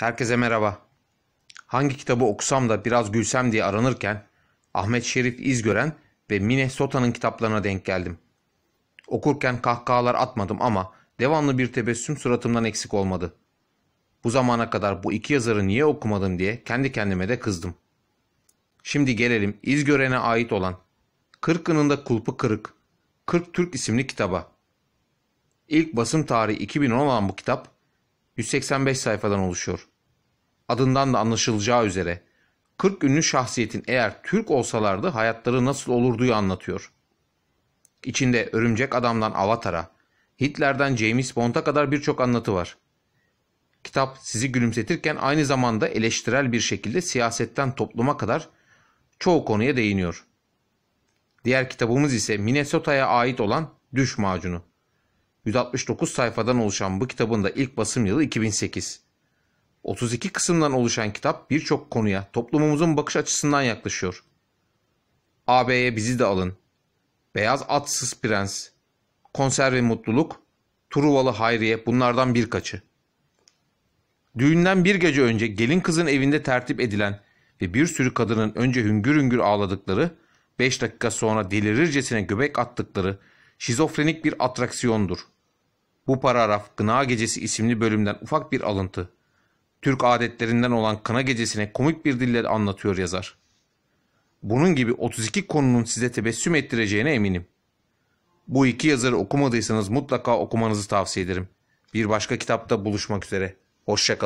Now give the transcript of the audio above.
Herkese merhaba. Hangi kitabı okusam da biraz gülsem diye aranırken Ahmet Şerif İzgören ve Mine Sota'nın kitaplarına denk geldim. Okurken kahkahalar atmadım ama devamlı bir tebessüm suratımdan eksik olmadı. Bu zamana kadar bu iki yazarı niye okumadım diye kendi kendime de kızdım. Şimdi gelelim İzgören'e ait olan Kırkınında Kulpu Kırık, Kırk Türk isimli kitaba. İlk basım tarihi 2010 olan bu kitap 185 sayfadan oluşuyor. Adından da anlaşılacağı üzere 40 ünlü şahsiyetin eğer Türk olsalardı hayatları nasıl olurduyu anlatıyor. İçinde Örümcek Adam'dan Avatar'a, Hitler'den James Bond'a kadar birçok anlatı var. Kitap sizi gülümsetirken aynı zamanda eleştirel bir şekilde siyasetten topluma kadar çoğu konuya değiniyor. Diğer kitabımız ise Minnesota'ya ait olan Düş Macunu. 169 sayfadan oluşan bu kitabın da ilk basım yılı 2008. 32 kısımdan oluşan kitap birçok konuya toplumumuzun bakış açısından yaklaşıyor. AB'ye bizi de alın. Beyaz Atsız Prens, Konserve Mutluluk, Truvalı Hayriye bunlardan birkaçı. Düğünden bir gece önce gelin kızın evinde tertip edilen ve bir sürü kadının önce hüngür hüngür ağladıkları, 5 dakika sonra delirircesine göbek attıkları şizofrenik bir atraksiyondur. Bu paragraf Kına Gecesi isimli bölümden ufak bir alıntı. Türk adetlerinden olan kına gecesine komik bir dille anlatıyor yazar. Bunun gibi 32 konunun size tebessüm ettireceğine eminim. Bu iki yazarı okumadıysanız mutlaka okumanızı tavsiye ederim. Bir başka kitapta buluşmak üzere. Hoşçakalın.